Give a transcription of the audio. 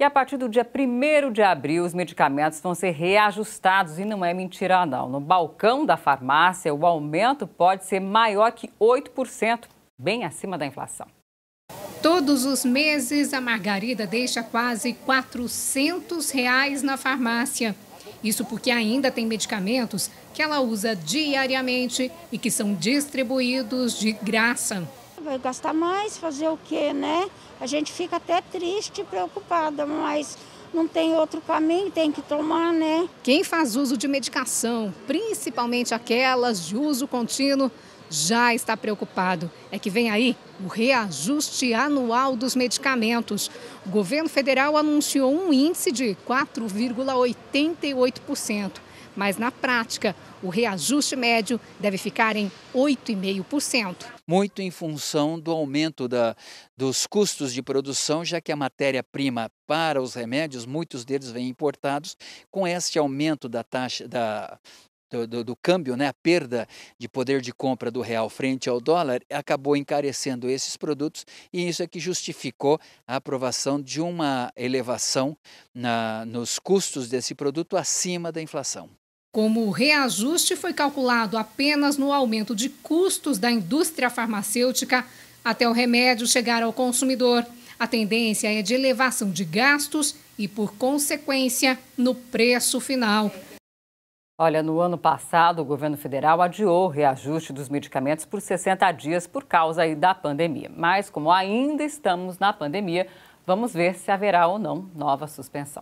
E a partir do dia 1 de abril, os medicamentos vão ser reajustados e não é mentira não. No balcão da farmácia, o aumento pode ser maior que 8%, bem acima da inflação. Todos os meses, a Margarida deixa quase R$ 400 reais na farmácia. Isso porque ainda tem medicamentos que ela usa diariamente e que são distribuídos de graça. Vai gastar mais, fazer o quê, né? A gente fica até triste e preocupada, mas não tem outro caminho, tem que tomar, né? Quem faz uso de medicação, principalmente aquelas de uso contínuo, já está preocupado. É que vem aí o reajuste anual dos medicamentos. O governo federal anunciou um índice de 4,88% mas na prática o reajuste médio deve ficar em 8,5%. Muito em função do aumento da, dos custos de produção, já que a matéria-prima para os remédios, muitos deles vêm importados, com este aumento da taxa da, do, do, do, câmbio, né, a perda de poder de compra do real frente ao dólar, acabou encarecendo esses produtos e isso é que justificou a aprovação de uma elevação na, nos custos desse produto acima da inflação. Como o reajuste foi calculado apenas no aumento de custos da indústria farmacêutica até o remédio chegar ao consumidor, a tendência é de elevação de gastos e, por consequência, no preço final. Olha, no ano passado, o governo federal adiou o reajuste dos medicamentos por 60 dias por causa aí da pandemia. Mas, como ainda estamos na pandemia, vamos ver se haverá ou não nova suspensão.